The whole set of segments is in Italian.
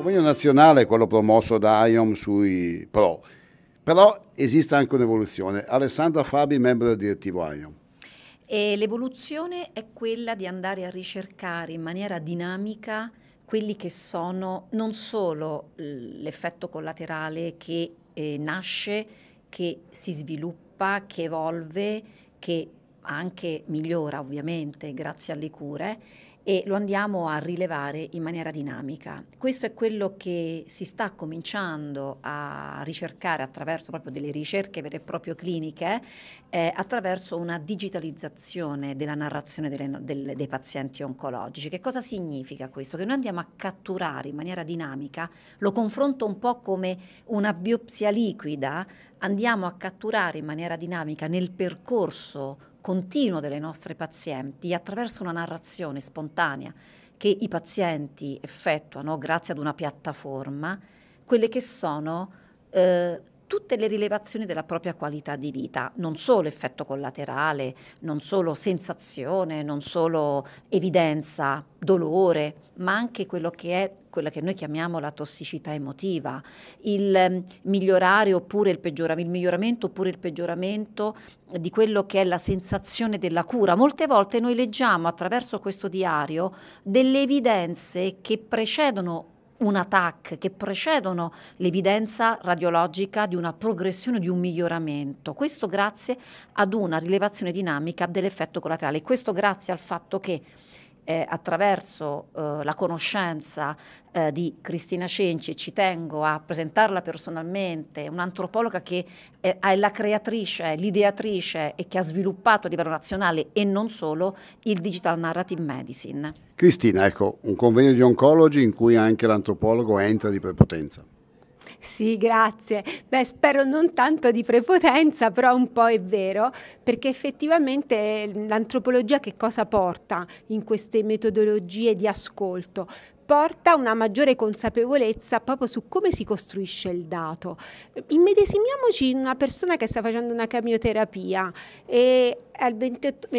convegno nazionale è quello promosso da IOM sui pro, però esiste anche un'evoluzione. Alessandra Fabi, membro del direttivo IOM. l'evoluzione è quella di andare a ricercare in maniera dinamica quelli che sono non solo l'effetto collaterale che eh, nasce, che si sviluppa, che evolve, che anche migliora ovviamente grazie alle cure, e lo andiamo a rilevare in maniera dinamica. Questo è quello che si sta cominciando a ricercare attraverso proprio delle ricerche vere e proprie cliniche, eh, attraverso una digitalizzazione della narrazione delle, del, dei pazienti oncologici. Che cosa significa questo? Che noi andiamo a catturare in maniera dinamica, lo confronto un po' come una biopsia liquida, andiamo a catturare in maniera dinamica nel percorso continuo delle nostre pazienti attraverso una narrazione spontanea che i pazienti effettuano grazie ad una piattaforma, quelle che sono eh, tutte le rilevazioni della propria qualità di vita, non solo effetto collaterale, non solo sensazione, non solo evidenza, dolore, ma anche quello che è quella che noi chiamiamo la tossicità emotiva, il ehm, migliorare oppure il peggioramento, il miglioramento oppure il peggioramento di quello che è la sensazione della cura. Molte volte noi leggiamo attraverso questo diario delle evidenze che precedono un attack che precedono l'evidenza radiologica di una progressione, di un miglioramento. Questo grazie ad una rilevazione dinamica dell'effetto collaterale. Questo grazie al fatto che eh, attraverso eh, la conoscenza eh, di Cristina Cenci, ci tengo a presentarla personalmente, un'antropologa che è, eh, è la creatrice, l'ideatrice e che ha sviluppato a livello nazionale e non solo il Digital Narrative Medicine. Cristina, ecco, un convegno di oncologi in cui anche l'antropologo entra di prepotenza. Sì, grazie. Beh, spero non tanto di prepotenza, però un po' è vero, perché effettivamente ehm, l'antropologia che cosa porta in queste metodologie di ascolto? porta a una maggiore consapevolezza proprio su come si costruisce il dato. Immedesimiamoci in una persona che sta facendo una chemioterapia e al 28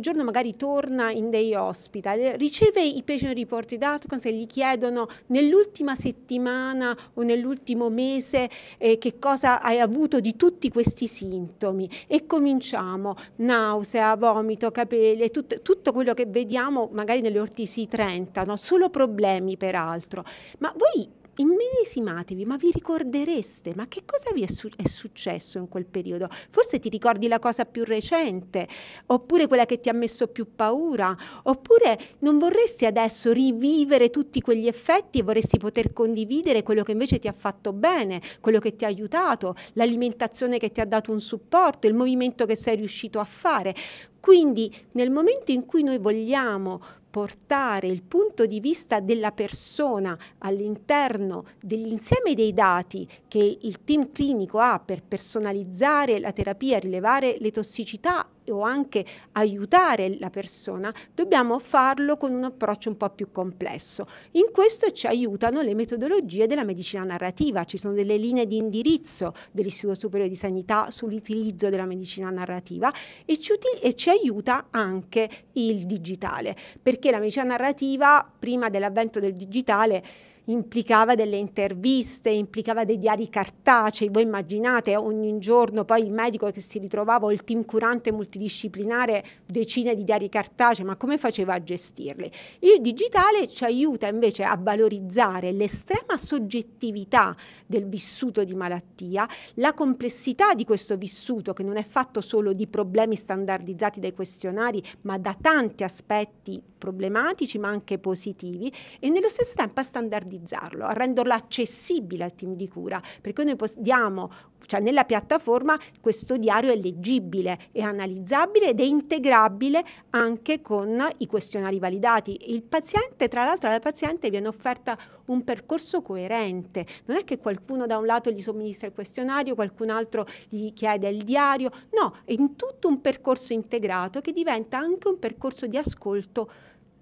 giorno magari torna in dei hospital, riceve i patient report di outcomes e gli chiedono nell'ultima settimana o nell'ultimo mese eh, che cosa hai avuto di tutti questi sintomi e cominciamo nausea, vomito, capelli, tut tutto quello che vediamo magari nelle ortisi 30, no? solo problemi peraltro, ma voi immedesimatevi, ma vi ricordereste, ma che cosa vi è, su- è, successo in quel periodo? Forse ti ricordi la cosa più recente, oppure quella che ti ha messo più paura, oppure non vorresti adesso rivivere tutti quegli effetti e vorresti poter condividere quello che invece ti ha fatto bene, quello che ti ha aiutato, l'alimentazione che ti ha dato un supporto, il movimento che sei riuscito a fare. Quindi nel momento in cui noi vogliamo portare il punto di vista della persona all'interno dell'insieme dei dati che il team clinico ha per personalizzare la terapia, rilevare le tossicità o anche aiutare la persona, dobbiamo farlo con un approccio un po' più complesso. In questo ci aiutano le metodologie della medicina narrativa, ci sono delle linee di indirizzo dell'Istituto Superiore di Sanità sull'utilizzo della medicina narrativa e ci, e ci aiuta anche il digitale, perché la medicina narrativa prima dell'avvento del digitale implicava delle interviste, implicava dei diari cartacei, voi immaginate ogni giorno poi il medico che si ritrovava o il team curante multidisciplinare decine di diari cartacei, ma come faceva a gestirli? Il digitale ci aiuta invece a valorizzare l'estrema soggettività del vissuto di malattia, la complessità di questo vissuto che non è fatto solo di problemi standardizzati dai questionari, ma da tanti aspetti problematici ma anche positivi e nello stesso tempo a standardizzarlo, a renderlo accessibile al team di cura, perché noi diamo, cioè nella piattaforma questo diario è leggibile, è analizzabile ed è integrabile anche con i questionari validati. Il paziente, tra l'altro alla paziente viene offerta un percorso coerente, non è che qualcuno da un lato gli somministra il questionario, qualcun altro gli chiede il diario, no, è in tutto un percorso integrato che diventa anche un percorso di ascolto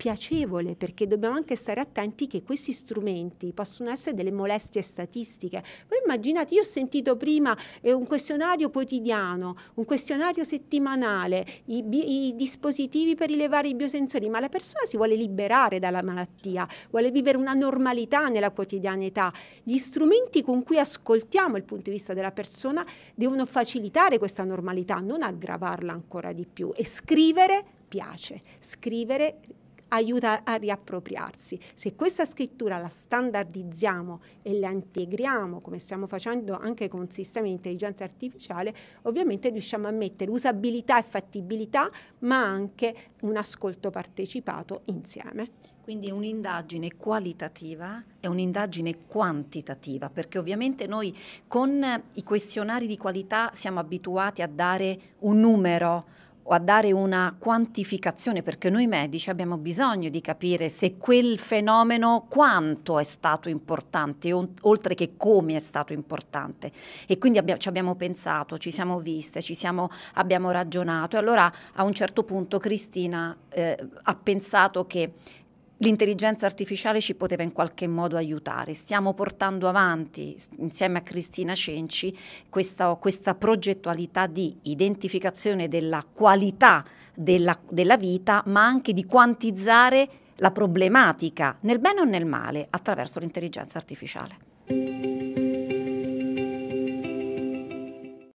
piacevole perché dobbiamo anche stare attenti che questi strumenti possono essere delle molestie statistiche. Voi immaginate, io ho sentito prima eh, un questionario quotidiano, un questionario settimanale, i, i dispositivi per rilevare i biosensori, ma la persona si vuole liberare dalla malattia, vuole vivere una normalità nella quotidianità. Gli strumenti con cui ascoltiamo il punto di vista della persona devono facilitare questa normalità, non aggravarla ancora di più. E scrivere piace, scrivere aiuta a riappropriarsi. Se questa scrittura la standardizziamo e la integriamo, come stiamo facendo anche con sistemi di intelligenza artificiale, ovviamente riusciamo a mettere usabilità e fattibilità, ma anche un ascolto partecipato insieme. Quindi un'indagine qualitativa è un'indagine quantitativa, perché ovviamente noi con i questionari di qualità siamo abituati a dare un numero, o a dare una quantificazione, perché noi medici abbiamo bisogno di capire se quel fenomeno quanto è stato importante, oltre che come è stato importante. E quindi abbiamo, ci abbiamo pensato, ci siamo viste, ci siamo, abbiamo ragionato. E allora a un certo punto Cristina eh, ha pensato che l'intelligenza artificiale ci poteva in qualche modo aiutare. Stiamo portando avanti insieme a Cristina Cenci questa, questa progettualità di identificazione della qualità della, della vita, ma anche di quantizzare la problematica nel bene o nel male attraverso l'intelligenza artificiale.